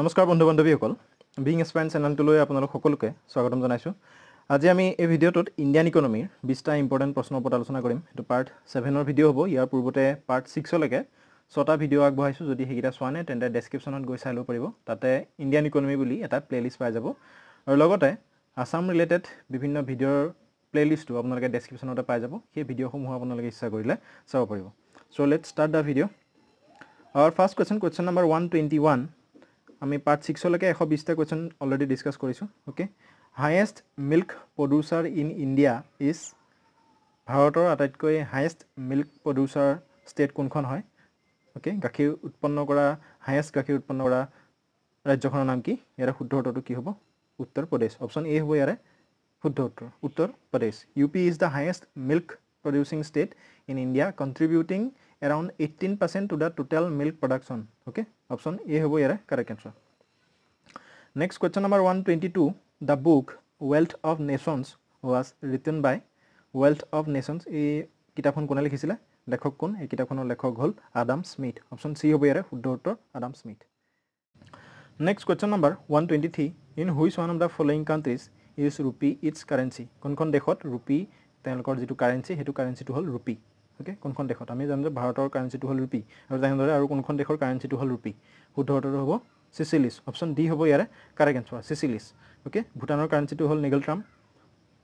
নমস্কাৰ বন্ধু বান্ধৱীসকল being Spain চেনেলটোলৈ আপোনালোক সকলোকে স্বাগতম জনাইছোঁ আজি আমি এই ভিডিঅ'টোত ইণ্ডিয়ান ইকনমিৰ বিছটা ইম্পৰ্টেণ্ট প্ৰশ্নৰ ওপৰত আলোচনা কৰিম সেইটো পাৰ্ট ছেভেনৰ ভিডিঅ' হ'ব ইয়াৰ পূৰ্বতে পাৰ্ট ছিক্সলৈকে ছটা ভিডিঅ' আগবঢ়াইছোঁ যদি সেইকেইটা চোৱা নাই তেন্তে ডেছক্ৰিপশ্যনত গৈ চাই ল'ব পাৰিব তাতে ইণ্ডিয়ান ইকনমি বুলি এটা প্লে'লিষ্ট পাই যাব আৰু লগতে আছাম ৰিলেটেড বিভিন্ন ভিডিঅ'ৰ প্লে'লিষ্টটো আপোনালোকে ডেছক্ৰিপশ্যনতে পাই যাব সেই ভিডিঅ'সমূহ আপোনালোকে ইচ্ছা কৰিলে চাব পাৰিব so' let start the video' আৰু first question question number one twenty one আমি পাৰ্ট ছিক্সলৈকে এশ বিছটা কুৱেশ্যন অলৰেডি ডিছকাছ কৰিছোঁ okay highest milk producer in India is ভাৰতৰ আটাইতকৈ হায়েষ্ট মিল্ক প্ৰডিউচাৰ ষ্টেট কোনখন হয় অ'কে গাখীৰ উৎপন্ন কৰা হায়েষ্ট গাখীৰ উৎপন্ন কৰা ৰাজ্যখনৰ নাম কি ইয়াৰে শুদ্ধ উত্তৰটো কি হ'ব উত্তৰ প্ৰদেশ অপশ্যন এ হ'ব ইয়াৰে শুদ্ধ উত্তৰ Uttar Pradesh U P is the highest milk producing state in India contributing around eighteen percent to the total milk production okay option A হ'ব ইয়াৰে correct answer next question number one twenty two the book Wealth of Nations was written by Wealth of Nations এই কিতাপখন কোনে লিখিছিলে লেখক কোন এই কিতাপখনৰ লেখক হ'ল আদাম স্মিথ অপশ্যন চি হ'ব ইয়াৰে শুদ্ধ উত্তৰ Adam Smith next question number one twenty three in which one of the following countries is rupee its currency কোনখন দেশত ৰুপি তেওঁলোকৰ যিটো কাৰেঞ্চি সেইটো কাৰেঞ্চিটো হ'ল ৰুপি ওকে কোনখন দেশত আমি জানো যে ভাৰতৰ কাৰেঞ্চিটো হ'ল ৰূপী আৰু তেনেদৰে আৰু কোনখন দেশৰ কাৰেঞ্চিটো হ'ল ৰূপী শুদ্ধ উত্তৰটো হ'ব চিচিলিচ অপশ্যন ডি হ'ব ইয়াৰে কাৰেক্ট এঞ্চাৰ চিচিলিচ অ'কে ভূটানৰ কাৰেঞ্চিটো হ'ল নিগল ট্ৰাম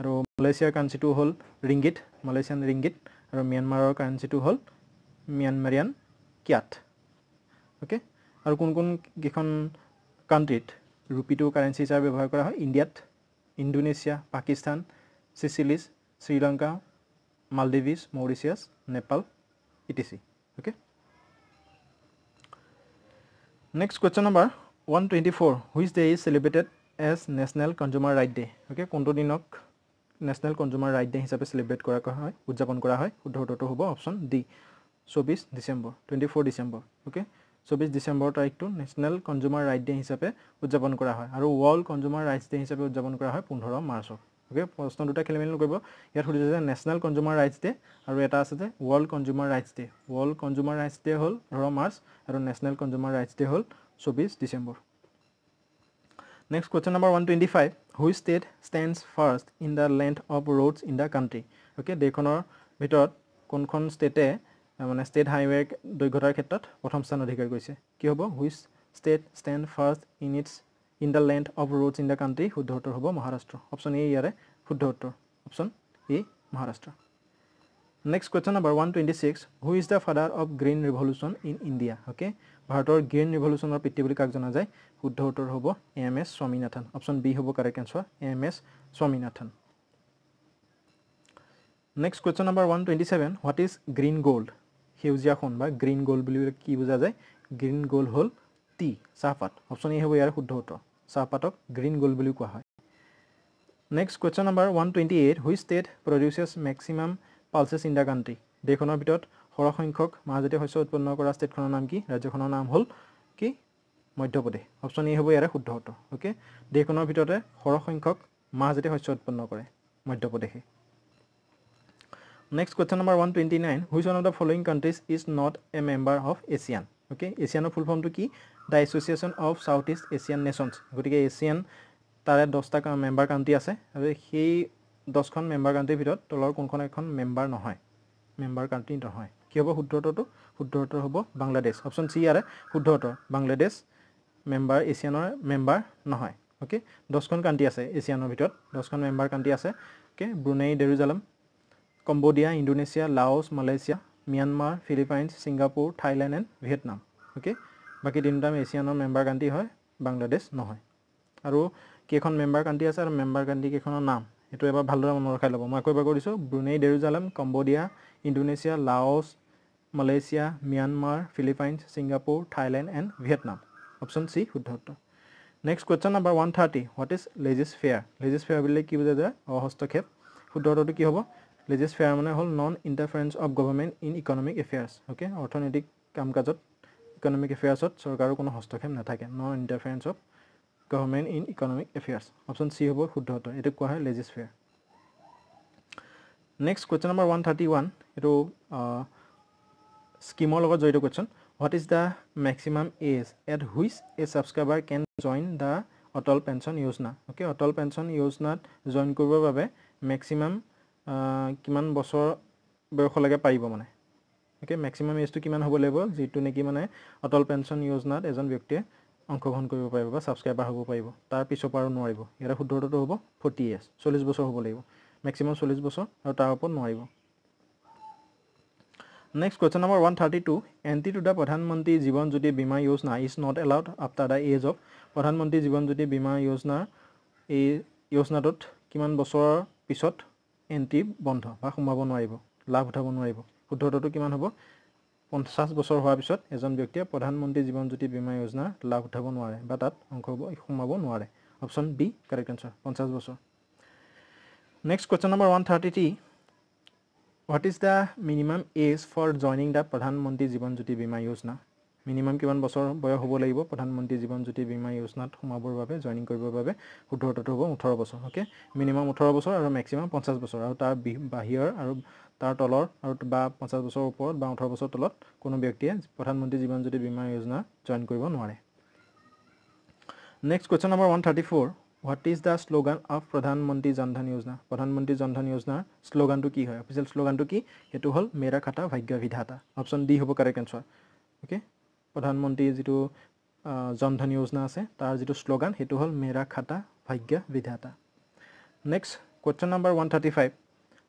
আৰু মালয়েছিয়াৰ কাৰেঞ্চিটো হ'ল ৰিংগিত মালয়েছিয়ান ৰিংগিত আৰু ম্যানমাৰৰ কাৰেঞ্চিটো হ'ল ম্যানমাৰিয়ান কিয়াট অ'কে আৰু কোন কোনকেইখন কাণ্ট্ৰিত ৰূপীটো কাৰেঞ্চি হিচাপে ব্যৱহাৰ কৰা হয় ইণ্ডিয়াত Indonesia Pakistan Seychelles Sri Lanka Maldives Mauritius Nepal etc okay next question number one twenty four which day is celebrated as national consumer right day okay কোনটো দিনক নেশ্যনেল কনজুমাৰ ৰাইট ডে হিচাপে চেলিব্ৰেট কৰা হয় উদযাপন কৰা হয় শুদ্ধ উত্তৰটো হ'ব অপশ্যন ডি চৌবিছ ডিচেম্বৰ টুৱেণ্টি ফ'ৰ ডিচেম্বৰ অ'কে চৌবিছ ডিচেম্বৰ তাৰিখটো নেশ্যনেল কনজুমাৰ ৰাইট ডে হিচাপে উদযাপন কৰা হয় আৰু ৱৰ্ল্ড কনজুমাৰ ৰাইট ডে হিচাপে উদযাপন কৰা হয় পোন্ধৰ মাৰ্চত অ'কে প্ৰশ্ন দুটা খেলিমেলি নকৰিব ইয়াত সুধিছে যে নেশ্যনেল কনজুমাৰ ৰাইটছ ডে আৰু এটা আছে যে world consumer rights day world consumer rights day হ'ল ধৰক মাৰ্চ আৰু নেশ্যনেল কনজুমাৰ ৰাইটছ ডে হ'ল চৌবিছ ডিচেম্বৰ next question number one twenty five which state stands first in the land of roads in the country okay দেশখনৰ ভিতৰত কোনখন ষ্টেটে মানে ষ্টেট হাইৱে দৈঘতাৰ ক্ষেত্ৰত প্ৰথম স্থান অধিকাৰ কৰিছে কি হ'ব which state stand first in its in the land of roads in the country শুদ্ধ উত্তৰ হ'ব মহাৰাষ্ট্ৰ অপশ্যন এ ইয়াৰে শুদ্ধ উত্তৰ option A Maharashtra next question number one twenty six who is the father of green revolution in India okay ভাৰতৰ green ৰিভলিউশ্যনৰ পিতৃ বুলি কাক জনা যায় শুদ্ধ উত্তৰ হ'ব M S Swaminathan option B হ'ব correct answer M S Swaminathan next question number one twenty seven what is green gold সেউজীয়া সোণ বা গ্ৰীণ গ'ল্ড বুলি কি বুজা যায় গ্ৰীণ গ'ল্ড হ'ল টি চাহপাত অপশ্যন এ হ'ব ইয়াৰে শুদ্ধ উত্তৰ চাহপাতক গ্ৰীণ গ'ল্ড বুলিও কোৱা হয় next question number one twenty eight which state produces maximum pulses in the country দেশখনৰ ভিতৰত সৰহসংখ্যক মাহজাতীয় শস্য উৎপন্ন কৰা ষ্টেটখনৰ নাম কি ৰাজ্যখনৰ নাম হ'ল কি মধ্যপ্ৰদেশ অপশ্যন এ হ'ব ইয়াৰে শুদ্ধ উত্তৰ অ'কে দেশখনৰ ভিতৰতে সৰহসংখ্যক মাহজাতীয় শস্য উৎপন্ন কৰে মধ্যপ্ৰদেশে next question number one twenty nine which one of the following countries is not a member of ASEAN okay এছিয়ানৰ ফুল ফৰ্মটো কি the Association of South East Asian Nations গতিকে এছিয়ান তাৰে দহটা মেম্বাৰ কাউণ্টি আছে আৰু সেই দহখন member কাউণ্টিৰ ভিতৰত তলৰ কোনখন এখন মেম্বাৰ নহয় মেম্বাৰ কাউণ্টি নহয় কি হ'ব শুদ্ধ উত্তৰটো শুদ্ধ উত্তৰ হ'ব বাংলাদেশ অপশ্যন চি ইয়াৰে শুদ্ধ উত্তৰ বাংলাদেশ মেম্বাৰ এছিয়ানৰ মেম্বাৰ নহয় অ'কে দহখন কাউণ্টি আছে এছিয়ানৰ ভিতৰত দহখন মেম্বাৰ কাউণ্টি আছে okay Brunei Darussalam Cambodia Indonesia Laos Malaysia Myanmar Philippines Singapore Thailand and Vietnam okay বাকী তিনিটা এছিয়ানৰ মেম্বাৰ কাণ্ট্ৰি হয় বাংলাদেশ নহয় আৰু কেইখন মেম্বাৰ কাণ্ট্ৰি আছে আৰু মেম্বাৰ কাণ্ট্ৰিকেইখনৰ নাম সেইটো এবাৰ ভালদৰে মনত ৰখাই ল'ব মই আকৌ এবাৰ কৈ দিছোঁ Brunei Darussalam Cambodia Indonesia Laos Malaysia Myanmar Philippines Singapore Thailand and Vietnam option C শুদ্ধ উত্তৰ next question number one thirty what is laissez faire laissez faire বুলিলে কি বুজাই যায় অহস্তক্ষেপ শুদ্ধ উত্তৰটো কি হ'ব লেজিছ ফেয়াৰ মানে হ'ল non interference of government in economic affairs okay অৰ্থনৈতিক কাম কাজত ইকনমিক এফেয়াৰ্ছত চৰকাৰৰ কোনো হস্তক্ষেপ নাথাকে non interference of government in economic affairs option C হ'ব শুদ্ধ উত্তৰ এইটো কোৱা হয় laissez faire next question number one thirty one এইটো স্কীমৰ লগত জড়িত question what is the maximum age at which a subscriber can join the Atal pension Yojana okay Atal pension য়োজনাত জইন কৰিবৰ বাবে মেক্সিমাম কিমান বছৰ বয়সলৈকে পাৰিব মানে অ'কে মেক্সিমাম এজটো কিমান হ'ব লাগিব যিটো নেকি মানে অটল পেঞ্চন যোজনাত এজন ব্যক্তিয়ে অংশগ্ৰহণ কৰিব পাৰিব বা ছাবস্ক্ৰাইবাৰ হ'ব পাৰিব তাৰ পিছৰ পৰা আৰু নোৱাৰিব ইয়াতে শুদ্ধটো হ'ব ফৰ্টি ইয়াৰ্ছ চল্লিছ বছৰ হ'ব লাগিব মেক্সিমাম চল্লিছ বছৰ আৰু তাৰ ওপৰত নোৱাৰিব next question number one thirty two entry to the Pradhan Mantri Jeevan Jyoti Bima Yojana is not allowed after the age of Pradhan Mantri Jeevan Jyoti বীমা যোজনাৰ এই যোজনাটোত কিমান বছৰৰ পিছত এণ্টি বন্ধ বা সোমাব নোৱাৰিব লাভ উঠাব নোৱাৰিব শুদ্ধতাটো কিমান হ'ব পঞ্চাছ বছৰ হোৱাৰ পিছত এজন ব্যক্তিয়ে প্ৰধানমন্ত্ৰী জীৱনজ্যোতি বীমা যোজনাৰ লাভ উঠাব নোৱাৰে বা তাত অংশ সোমাব নোৱাৰে অপশ্যন বি কাৰেক্ট এনচাৰ পঞ্চাছ বছৰ next question number one thirty three what is the minimum age for joining the Pradhan Mantri Jeevan Jyoti বীমা যোজনা মিনিমাম কিমান বছৰ বয়স হ'ব লাগিব প্ৰধানমন্ত্ৰী জীৱন জ্যোতি বীমা য়োজনাত সোমাবৰ বাবে জইনিং কৰিবৰ বাবে শুদ্ধতাটো হ'ব ওঠৰ বছৰ অ'কে মিনিমাম ওঠৰ বছৰ আৰু মেক্সিমাম পঞ্চাছ বছৰ আৰু তাৰ বাহিৰৰ আৰু তাৰ তলৰ আৰু বা পঞ্চাছ বছৰৰ ওপৰত বা ওঠৰ বছৰ তলত কোনো ব্যক্তিয়ে প্ৰধানমন্ত্ৰী জীৱন জ্যোতি বীমা য়োজনা জইন কৰিব নোৱাৰে next question number one thirty four what is the slogan of Pradhan Mantri Jan Dhan যোজনা প্ৰধানমন্ত্ৰী জনধন যোজনাৰ শ্লোগানটো কি হয় অফিচিয়েল শ্লোগানটো কি সেইটো হ'ল মেৰা খাটা ভাগ্য বিধাতা অপশ্যন ডি হ'ব কাৰেক্ট এনচাৰ অ'কে প্ৰধানমন্ত্ৰী যিটো জনধন যোজনা আছে তাৰ যিটো শ্লোগান সেইটো হ'ল মেৰা খাটা ভাগ্য বিধাতা next question number one thirty five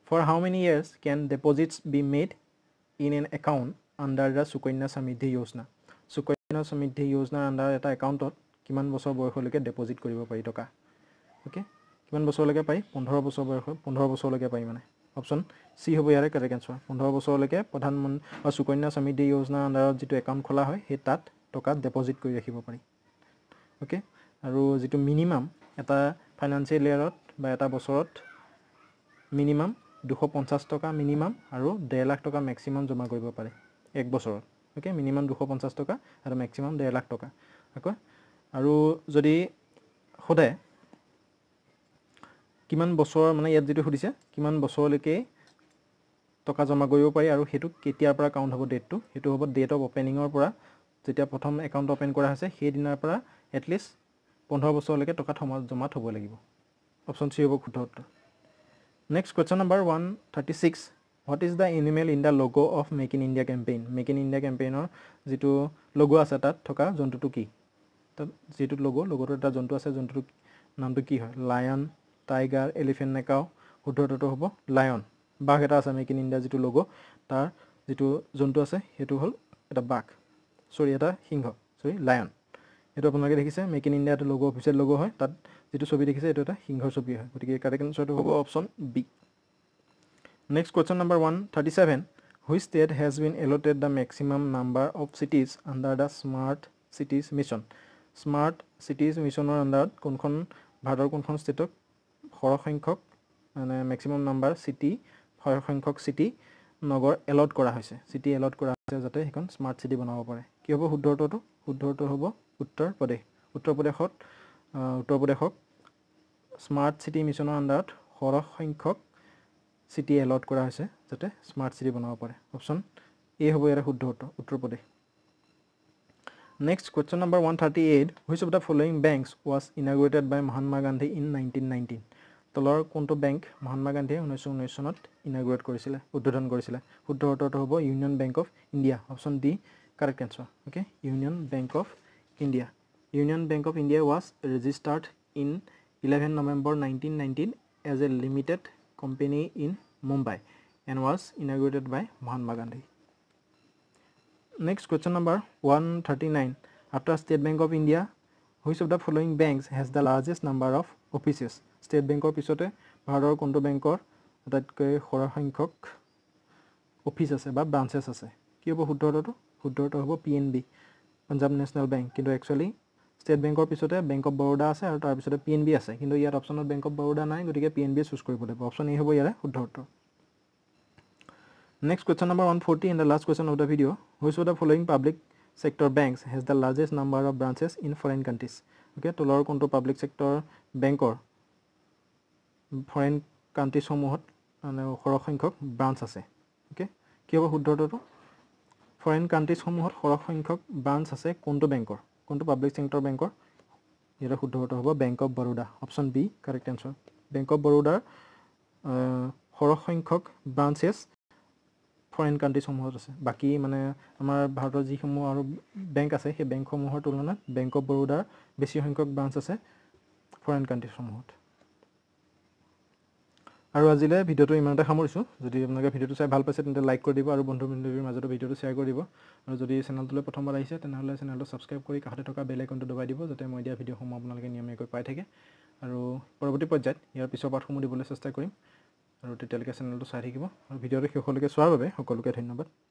for how many years can deposits be made in an account under the Sukanya Samriddhi Yojana Sukanya সমৃদ্ধি যোজনাৰ আণ্ডাৰ এটা একাউণ্টত কিমান বছৰ বয়সলৈকে ডেপজিট কৰিব পাৰি টকা অ'কে কিমান বছৰলৈকে পাৰি পোন্ধৰ বছৰ বয়সৰ পোন্ধৰ বছৰলৈকে পাৰি মানে অপশ্যন চি হ'ব ইয়াৰে কাৰেক্ট এঞ্চাৰ পোন্ধৰ বছৰলৈকে প্ৰধানমন্ত্ৰী বা সুকন্যা সমৃদ্ধি যোজনাৰ আণ্ডাৰত যিটো একাউণ্ট খোলা হয় সেই তাত টকা ডেপজিট কৰি ৰাখিব পাৰি অ'কে আৰু যিটো মিনিমাম এটা ফাইনেন্সিয়েল ইয়েৰত বা এটা বছৰত মিনিমাম দুশ পঞ্চাছ টকা মিনিমাম আৰু ডেৰ লাখ টকা মেক্সিমাম জমা কৰিব পাৰে এক বছৰত অ'কে মিনিমাম দুশ পঞ্চাছ টকা আৰু মেক্সিমাম ডেৰ লাখ টকা আকৌ আৰু যদি সদায় কিমান বছৰ মানে ইয়াত যিটো সুধিছে কিমান বছৰলৈকে টকা জমা কৰিব পাৰি আৰু সেইটো কেতিয়াৰ পৰা কাউণ্ট হ'ব ডেটটো সেইটো হ'ব ডেট অফ অপেনিঙৰ পৰা যেতিয়া প্ৰথম একাউণ্ট অপেন কৰা হৈছে সেইদিনাৰ পৰা এটলিষ্ট পোন্ধৰ বছৰলৈকে টকা থমা জমা থ'ব লাগিব অপশ্যন চি হ'ব শুদ্ধ উত্তৰ next question number one thirty six what is the animal in the logo' of make in India campaign make in India কেম্পেইনৰ যিটো লগ' আছে তাত থকা জন্তুটো কি তাত যিটো লগ' লগ'টোৰ এটা জন্তু আছে জন্তুটো নামটো কি হয় লায়ন টাইগাৰ এলিফেণ্ট নেকাও শুদ্ধটো হ'ব লায়ন বাঘ এটা আছে মেক ইন ইণ্ডিয়া যিটো লগ' তাৰ যিটো জন্তু আছে সেইটো হ'ল এটা বাঘ চৰি এটা সিংহ চৰি লায়ন সেইটো আপোনালোকে দেখিছে মেক ইন ইণ্ডিয়াত লগ' অফিচিয়েল লগ' হয় তাত যিটো ছবি দেখিছে সেইটো এটা সিংহৰ ছবি হয় গতিকে কাৰেক্ট এনচাৰটো হ'ব option B next question number one thirty seven which state has been allotted the maximum number of cities under the smart cities mission smart cities মিছনৰ আণ্ডাৰত কোনখন ভাৰতৰ কোনখন ষ্টেটক সৰহসংখ্যক মানে মেক্সিমাম নাম্বাৰ চিটি সৰহসংখ্যক চিটি নগৰ এলট কৰা হৈছে চিটি এলট কৰা হৈছে যাতে সেইখন স্মাৰ্ট চিটি বনাব পাৰে কি হ'ব শুদ্ধ উত্তৰটো শুদ্ধ উত্তৰ হ'ব উত্তৰ প্ৰদেশ উত্তৰ প্ৰদেশত উত্তৰ প্ৰদেশক স্মাৰ্ট চিটি মিছনৰ আণ্ডাৰত সৰহসংখ্যক চিটি এলট কৰা হৈছে যাতে স্মাৰ্ট চিটি বনাব পাৰে অপশ্যন এ হ'ব ইয়াৰে শুদ্ধ উত্তৰ Uttar Pradesh next question number one thirty eight which of the following banks was inaugurated by Mahatma Gandhi in nineteen nineteen তলৰ কোনটো বেংক মহাত্মা গান্ধীয়ে ঊনৈছশ ঊনৈছ চনত ইনাগ্ৰেট কৰিছিলে উদ্বোধন কৰিছিলে শুদ্ধ উত্তৰটো হ'ব Union Bank of India option D correct answer okay Union Bank of India Union Bank of India was registered in eleven November nineteen nineteen as a limited company in Mumbai and was inaugurated by Mahatma Gandhi next question number one thirty nine after State Bank of India which of the following banks has the largest number of offices state বেংকৰ পিছতে ভাৰতৰ কোনটো বেংকৰ আটাইতকৈ সৰহ সংখ্যক office আছে বা ব্ৰাঞ্চেছ আছে কি হ'ব শুদ্ধ অৰ্থটো শুদ্ধ অৰ্থ হ'ব P N B Punjab National Bank কিন্তু একচুৱেলি ষ্টেট বেংকৰ পিছতে বেংক অফ বৰোদা আছে আৰু তাৰপিছতে পি এন বি আছে কিন্তু ইয়াত অপশ্যনত বেংক অফ বৰোদা নাই গতিকে পি এন বিয়ে চুজ কৰিব লাগিব অপশ্যন এই হ'ব ইয়াৰে শুদ্ধ অৰ্থ next question number one forty in the last question of the video' which of the following public sector banks has the largest number of branches in foreign countries okay তলৰ কোনটো public sector বেংকৰ foreign কাণ্ট্ৰিজসমূহত মানে সৰহ সংখ্যক branch আছে okay কি হ'ব শুদ্ধটো ফৰেন কাণ্ট্ৰিজসমূহত সৰহ সংখ্যক ব্ৰাঞ্চ আছে কোনটো বেংকৰ কোনটো পাব্লিক চেক্টৰ বেংকৰ ইয়াতে শুদ্ধটো হ'ব Bank of Baroda option B correct answer bank of বৰোদাৰ সৰহ সংখ্যক ব্ৰাঞ্চেছ ফৰেন কাণ্ট্ৰিজসমূহত আছে বাকী মানে আমাৰ ভাৰতৰ যিসমূহ আৰু বেংক আছে সেই বেংকসমূহৰ তুলনাত বেংক অফ বৰোদাৰ বেছি সংখ্যক ব্ৰাঞ্চ আছে ফৰেন কাণ্ট্ৰিজসমূহত আৰু আজিলৈ ভিডিঅ'টো ইমানতে সামৰিছোঁ যদি আপোনালোকে ভিডিঅ'টো চাই ভাল পাইছে তেন্তে লাইক কৰি দিব আৰু বন্ধু বান্ধৱীৰ মাজতো ভিডিঅ'টো শ্বেয়াৰ কৰি দিব আৰু যদি চেনেলটোলৈ প্ৰথমবাৰ আহিছে তেনেহ'লে চেনেলটো ছাবস্ক্ৰাইব কৰি কাষতে থকা বেল আইকনটো দবাই দিব যাতে মই দিয়া ভিডিঅ'সমূহ আপোনালোকে নিয়মীয়াকৈ পাই থাকে আৰু পৰৱৰ্তী পৰ্যায়ত ইয়াৰ পিছৰ পাঠসমূহ দিবলৈ চেষ্টা কৰিম আৰু তেতিয়ালৈকে চেনেলটো চাই থাকিব আৰু ভিডিঅ'টো শেষলৈকে চোৱাৰ বাবে সকলোকে ধন্যবাদ